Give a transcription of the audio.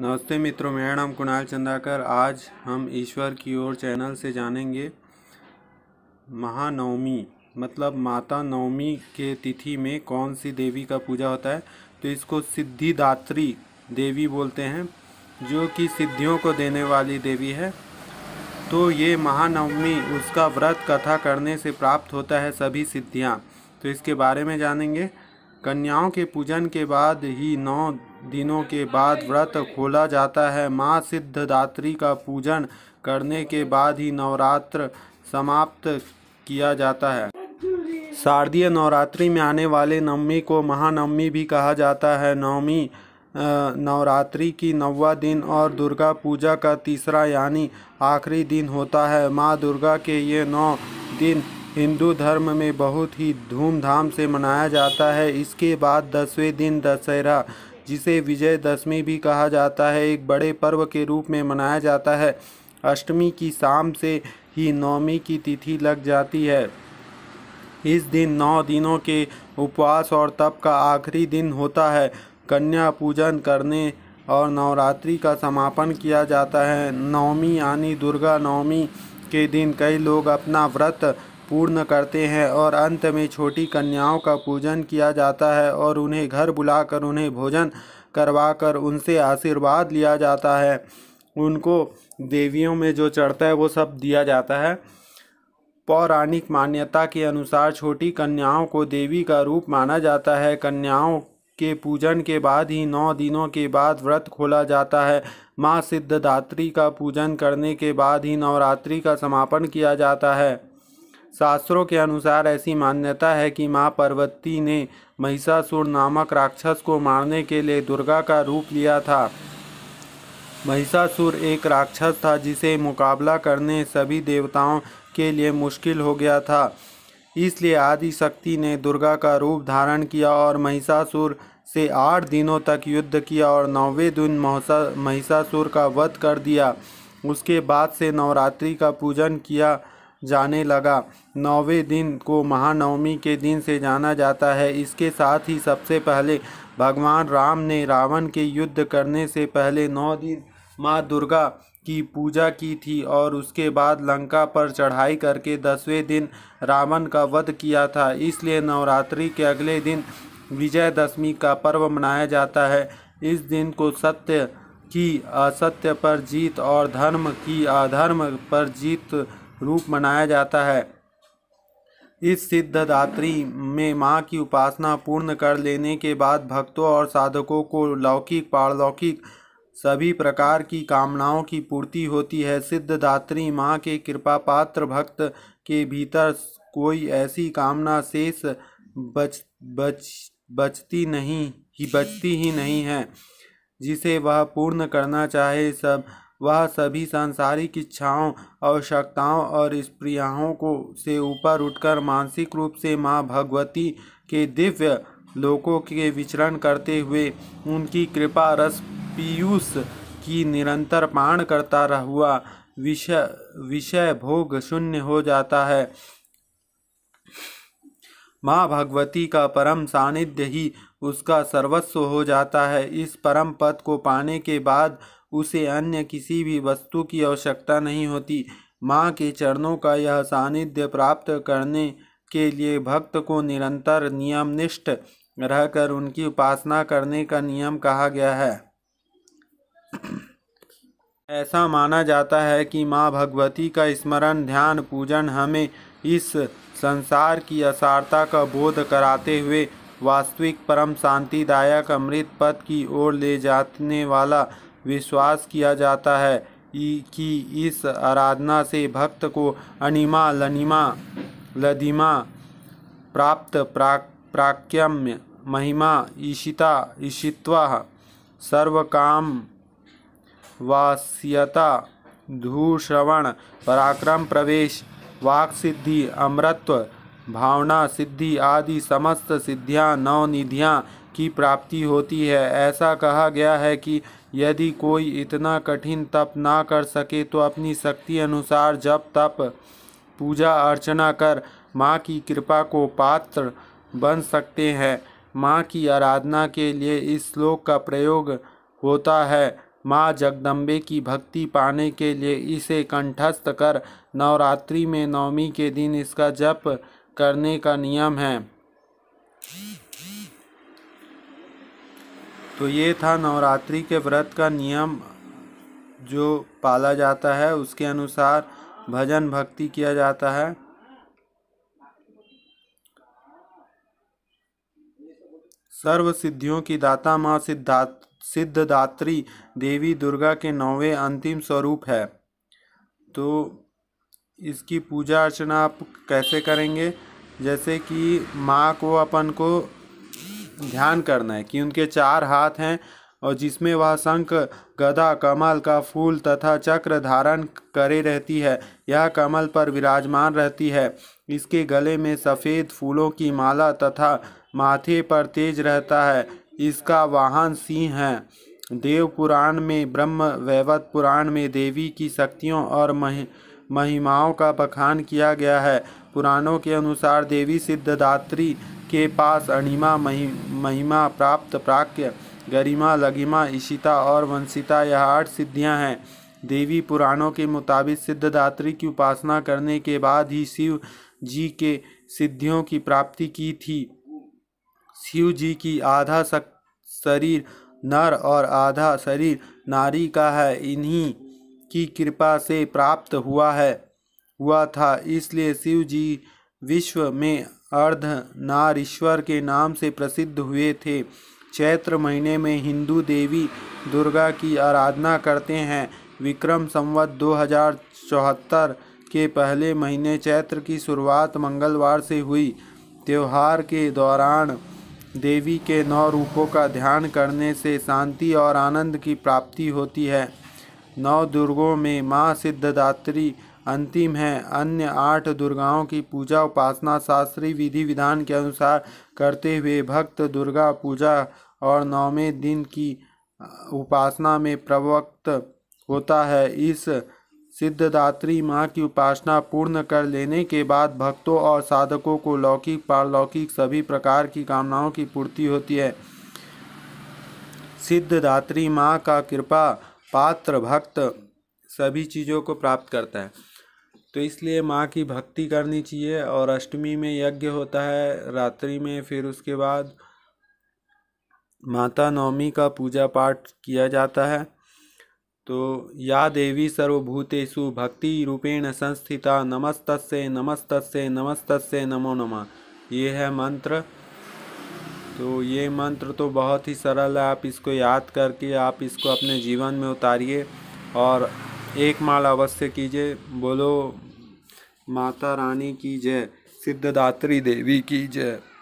नमस्ते मित्रों मेरा नाम कुणाल चंदाकर आज हम ईश्वर की ओर चैनल से जानेंगे महानवमी मतलब माता नवमी के तिथि में कौन सी देवी का पूजा होता है तो इसको सिद्धिदात्री देवी बोलते हैं जो कि सिद्धियों को देने वाली देवी है तो ये महानवमी उसका व्रत कथा करने से प्राप्त होता है सभी सिद्धियाँ तो इसके बारे में जानेंगे कन्याओं के पूजन के बाद ही नौ दिनों के बाद व्रत खोला जाता है माँ सिद्धदात्री का पूजन करने के बाद ही नवरात्र समाप्त किया जाता है शारदीय नवरात्रि में आने वाले नवमी को महानवमी भी कहा जाता है नवमी नवरात्रि की नौवा दिन और दुर्गा पूजा का तीसरा यानी आखिरी दिन होता है माँ दुर्गा के ये नौ दिन हिंदू धर्म में बहुत ही धूमधाम से मनाया जाता है इसके बाद दसवें दिन दशहरा जिसे विजयदशमी भी कहा जाता है एक बड़े पर्व के रूप में मनाया जाता है अष्टमी की शाम से ही नवमी की तिथि लग जाती है इस दिन नौ दिनों के उपवास और तप का आखिरी दिन होता है कन्या पूजन करने और नवरात्रि का समापन किया जाता है नवमी यानी दुर्गा नवमी के दिन कई लोग अपना व्रत पूर्ण करते हैं और अंत में छोटी कन्याओं का पूजन किया जाता है और उन्हें घर बुलाकर उन्हें भोजन करवाकर उनसे आशीर्वाद लिया जाता है उनको देवियों में जो चढ़ता है वो सब दिया जाता है पौराणिक मान्यता के अनुसार छोटी कन्याओं को देवी का रूप माना जाता है कन्याओं के पूजन के बाद ही नौ दिनों के बाद व्रत खोला जाता है माँ सिद्धदात्री का पूजन करने के बाद ही नवरात्रि का समापन किया जाता है शास्त्रों के अनुसार ऐसी मान्यता है कि माँ पार्वती ने महिषासुर नामक राक्षस को मारने के लिए दुर्गा का रूप लिया था महिषासुर एक राक्षस था जिसे मुकाबला करने सभी देवताओं के लिए मुश्किल हो गया था इसलिए आदि शक्ति ने दुर्गा का रूप धारण किया और महिषासुर से आठ दिनों तक युद्ध किया और नौवे दिन महिषासुर का वध कर दिया उसके बाद से नवरात्रि का पूजन किया जाने लगा नौवें दिन को महानवमी के दिन से जाना जाता है इसके साथ ही सबसे पहले भगवान राम ने रावण के युद्ध करने से पहले नौ दिन माँ दुर्गा की पूजा की थी और उसके बाद लंका पर चढ़ाई करके दसवें दिन रावण का वध किया था इसलिए नवरात्रि के अगले दिन विजयदशमी का पर्व मनाया जाता है इस दिन को सत्य की असत्य पर जीत और धर्म की अधर्म पर जीत रूप मनाया जाता है इस सिद्धदात्री में माँ की उपासना पूर्ण कर लेने के बाद भक्तों और साधकों को लौकिक पारलौकिक सभी प्रकार की कामनाओं की पूर्ति होती है सिद्धदात्री माँ के कृपा पात्र भक्त के भीतर कोई ऐसी कामना शेष बच बच बचती नहीं ही बचती ही नहीं है जिसे वह पूर्ण करना चाहे सब वह सभी सांसारिक इच्छाओं आवश्यकताओं और स्प्रियाओं को से ऊपर उठकर मानसिक रूप से माँ भगवती के दिव्य लोकों के विचरण करते हुए उनकी कृपा रस पीयूष की निरंतर पान करता हुआ विषय विषय भोग शून्य हो जाता है माँ भगवती का परम सानिध्य ही उसका सर्वस्व हो जाता है इस परम पद को पाने के बाद उसे अन्य किसी भी वस्तु की आवश्यकता नहीं होती माँ के चरणों का यह सानिध्य प्राप्त करने के लिए भक्त को निरंतर नियमनिष्ठ रहकर उनकी उपासना करने का नियम कहा गया है ऐसा माना जाता है कि माँ भगवती का स्मरण ध्यान पूजन हमें इस संसार की असारता का बोध कराते हुए वास्तविक परम शांतिदायक अमृत पद की ओर ले जाने वाला विश्वास किया जाता है कि इस आराधना से भक्त को अनिमा लनिमा लदिमा प्राप्त प्राक प्राक्यम्य महिमा ईशिता ईशित्वा सर्वकाम वास्यता धूश्रवण पराक्रम प्रवेश वाक सिद्धि अमृत्व भावना सिद्धि आदि समस्त सिद्धियां नवनिधियां की प्राप्ति होती है ऐसा कहा गया है कि यदि कोई इतना कठिन तप ना कर सके तो अपनी शक्ति अनुसार जब तप पूजा अर्चना कर माँ की कृपा को पात्र बन सकते हैं माँ की आराधना के लिए इस श्लोक का प्रयोग होता है माँ जगदम्बे की भक्ति पाने के लिए इसे कंठस्थ कर नवरात्रि में नवमी के दिन इसका जप करने का नियम है तो ये था नवरात्रि के व्रत का नियम जो पाला जाता है उसके अनुसार भजन भक्ति किया जाता है सर्व सिद्धियों की दाता माँ सिद्धा सिद्धदात्री देवी दुर्गा के नौवे अंतिम स्वरूप है तो इसकी पूजा अर्चना आप कैसे करेंगे जैसे कि माँ को अपन को ध्यान करना है कि उनके चार हाथ हैं और जिसमें वह शंख गदा कमल का फूल तथा चक्र धारण करे रहती है यह कमल पर विराजमान रहती है इसके गले में सफ़ेद फूलों की माला तथा माथे पर तेज रहता है इसका वाहन सिंह है देव पुराण में ब्रह्म वैवत पुराण में देवी की शक्तियों और महि महिमाओं का बखान किया गया है पुराणों के अनुसार देवी सिद्धदात्री के पास अणिमा महिमा प्राप्त प्राक्य गरिमा लगिमा ईशिता और वंशिता यह आठ सिद्धियां हैं देवी पुराणों के मुताबिक सिद्धदात्री की उपासना करने के बाद ही शिव जी के सिद्धियों की प्राप्ति की थी शिव जी की आधा शरीर नर और आधा शरीर नारी का है इन्हीं की कृपा से प्राप्त हुआ है हुआ था इसलिए शिव जी विश्व में अर्ध नारीश्वर के नाम से प्रसिद्ध हुए थे चैत्र महीने में हिंदू देवी दुर्गा की आराधना करते हैं विक्रम संवत दो के पहले महीने चैत्र की शुरुआत मंगलवार से हुई त्यौहार के दौरान देवी के नौ रूपों का ध्यान करने से शांति और आनंद की प्राप्ति होती है नौ दुर्गों में माँ सिद्धदात्री अंतिम है अन्य आठ दुर्गाओं की पूजा उपासना शास्त्रीय विधि विधान के अनुसार करते हुए भक्त दुर्गा पूजा और नौवें दिन की उपासना में प्रवक्त होता है इस सिद्धदात्री माँ की उपासना पूर्ण कर लेने के बाद भक्तों और साधकों को लौकिक पारलौकिक सभी प्रकार की कामनाओं की पूर्ति होती है सिद्धदात्री माँ का कृपा पात्र भक्त सभी चीज़ों को प्राप्त करता है तो इसलिए माँ की भक्ति करनी चाहिए और अष्टमी में यज्ञ होता है रात्रि में फिर उसके बाद माता नवमी का पूजा पाठ किया जाता है तो या देवी सर्वभूतेषु भक्ति रूपेण संस्थिता से नमस्त से नमो नमः ये है मंत्र तो ये मंत्र तो बहुत ही सरल है आप इसको याद करके आप इसको अपने जीवन में उतारिए और एक माल अवश्य कीजिए बोलो माता रानी की जय सिद्धदात्री देवी की जय